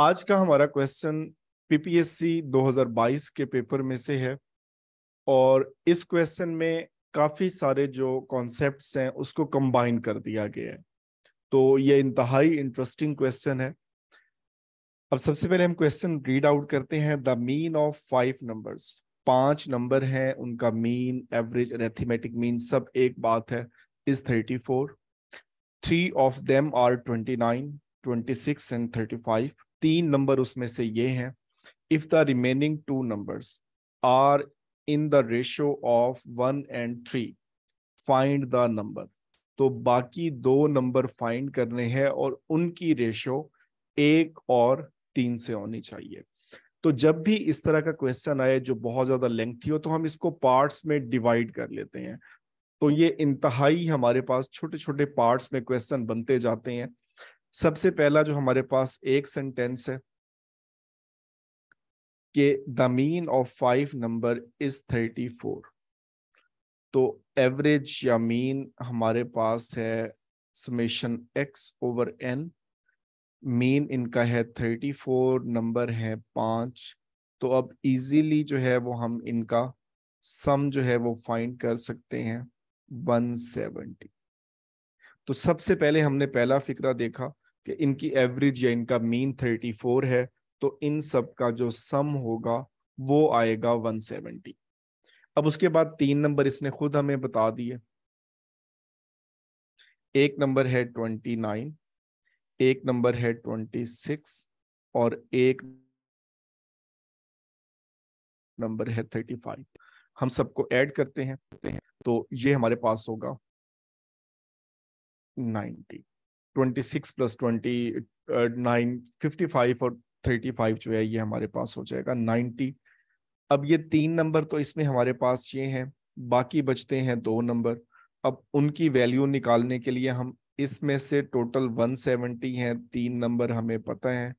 आज का हमारा क्वेश्चन पीपीएससी 2022 के पेपर में से है और इस क्वेश्चन में काफ़ी सारे जो कॉन्सेप्ट्स हैं उसको कंबाइन कर दिया गया है तो ये इंतहाई इंटरेस्टिंग क्वेश्चन है अब सबसे पहले हम क्वेश्चन रीड आउट करते हैं the mean of five numbers पांच नंबर हैं उनका मीन एवरेज रेथीमेटिक मीन सब एक बात है is thirty four three of them are twenty nine twenty six and thirty five तीन नंबर उसमें से ये हैं if the remaining two numbers are in the ratio of one and three find the number तो बाकी दो number find करने हैं और उनकी रेशो एक और तीन से होनी चाहिए तो जब भी इस तरह का क्वेश्चन आए जो बहुत ज्यादा लेंथी हो तो हम इसको पार्ट्स में डिवाइड कर लेते हैं तो ये इंतहाई हमारे पास छोटे छोटे पार्ट्स में क्वेश्चन बनते जाते हैं सबसे पहला जो हमारे पास एक सेंटेंस है कि the mean of five number is thirty four तो एवरेज या मीन हमारे पास है summation x over n mean इनका है थर्टी फोर नंबर है पांच तो अब इजीली जो है वो हम इनका सम जो है वो फाइंड कर सकते हैं वन सेवेंटी तो सबसे पहले हमने पहला फिक्रा देखा कि इनकी एवरेज या इनका मीन 34 है तो इन सब का जो सम होगा वो आएगा 170 अब उसके बाद तीन नंबर इसने खुद हमें बता दिए एक नंबर है 29 एक नंबर है 26 और एक नंबर है 35 हम सबको ऐड करते हैं तो ये हमारे पास होगा 90 26 plus twenty nine fifty five और थर्टी फाइव जो है ये हमारे पास हो जाएगा नाइन्टी अब ये तीन नंबर तो इसमें हमारे पास ये हैं बाकी बचते हैं दो नंबर अब उनकी वैल्यू निकालने के लिए हम इसमें से टोटल 170 हैं तीन नंबर हमें पता है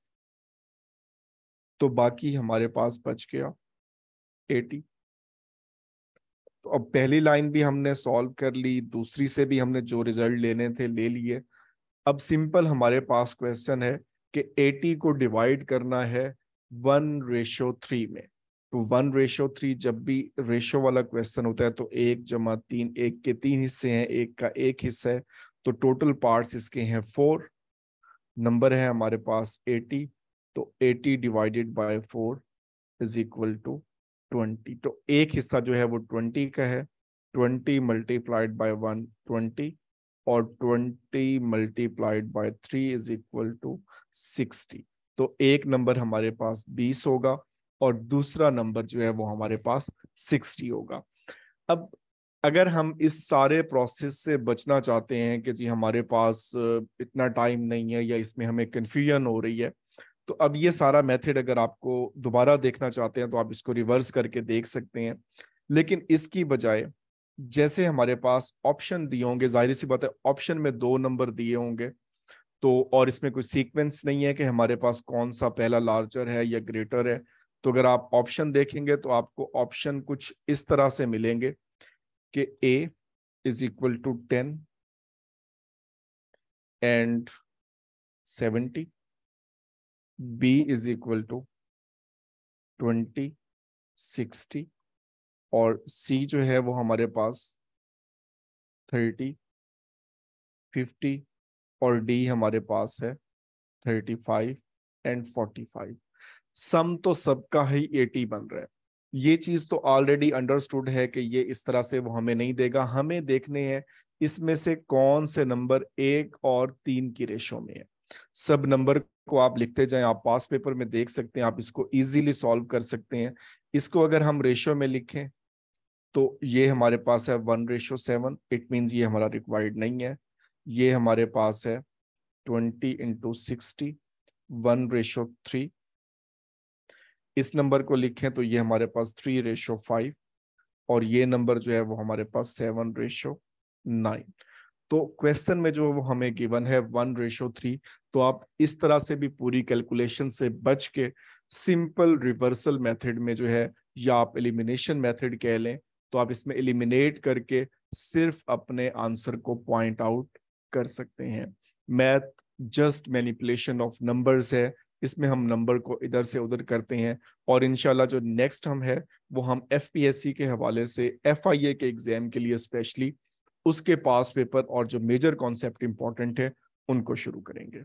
तो बाकी हमारे पास बच गया 80 तो अब पहली लाइन भी हमने सॉल्व कर ली दूसरी से भी हमने जो रिजल्ट लेने थे ले लिए अब सिंपल हमारे पास क्वेश्चन है कि 80 को डिवाइड करना है वन रेशो थ्री में तो वन रेशो थ्री जब भी रेशो वाला क्वेश्चन होता है तो एक जमा तीन एक के तीन हिस्से हैं एक का एक हिस्सा है तो टोटल पार्ट्स इसके हैं फोर नंबर है हमारे पास एटी तो eighty divided by four is equal to twenty तो एक हिस्सा जो है वो ट्वेंटी का है twenty multiplied by one twenty और 20 multiplied by 3 is equal to 60 तो एक नंबर हमारे पास 20 होगा और दूसरा नंबर जो है वो हमारे पास 60 होगा अब अगर हम इस सारे प्रोसेस से बचना चाहते हैं कि जी हमारे पास इतना टाइम नहीं है या इसमें हमें कन्फ्यूजन हो रही है तो अब ये सारा मेथड अगर आपको दोबारा देखना चाहते हैं तो आप इसको रिवर्स करके देख सकते हैं लेकिन इसकी बजाय जैसे हमारे पास ऑप्शन दिए होंगे जाहिर सी बात है ऑप्शन में दो नंबर दिए होंगे तो और इसमें कोई सीक्वेंस नहीं है कि हमारे पास कौन सा पहला लार्जर है या ग्रेटर है तो अगर आप ऑप्शन देखेंगे तो आपको ऑप्शन कुछ इस तरह से मिलेंगे कि A is equal to ten and seventy B is equal to twenty sixty और सी जो है वो हमारे पास थर्टी फिफ्टी और डी हमारे पास है thirty five and forty five sum तो सबका ही एटी बन रहा है ये चीज तो ऑलरेडी अंडरस्टूड है कि ये इस तरह से वो हमें नहीं देगा हमें देखने हैं इसमें से कौन से नंबर एक और तीन की रेशो में है सब नंबर को आप लिखते जाएं आप पास पेपर में देख सकते हैं आप इसको इजीली सॉल्व कर सकते हैं इसको अगर हम रेशो में लिखें तो ये हमारे पास है one ratio seven it means ये हमारा रिक्वायर्ड नहीं है ये हमारे पास है twenty into sixty one ratio three इस नंबर को लिखें तो ये हमारे पास थ्री रेशो फाइव और ये नंबर जो है वो हमारे पास सेवन रेशो नाइन तो क्वेश्चन में जो वो हमें गिवन है वन रेशो थ्री तो आप इस तरह से भी पूरी कैलकुलेशन से बच के सिंपल रिवर्सल मेथड में जो है या आप एलिमिनेशन मेथड कह लें तो आप इसमें एलिमिनेट करके सिर्फ अपने आंसर को पॉइंट आउट कर सकते हैं math just manipulation of numbers है इसमें हम नंबर को इधर से उधर करते हैं और इनशाला जो नेक्स्ट हम है वो हम एफ के हवाले से एफ के एग्जाम के लिए स्पेशली उसके पास पेपर और जो मेजर कॉन्सेप्ट इंपॉर्टेंट है उनको शुरू करेंगे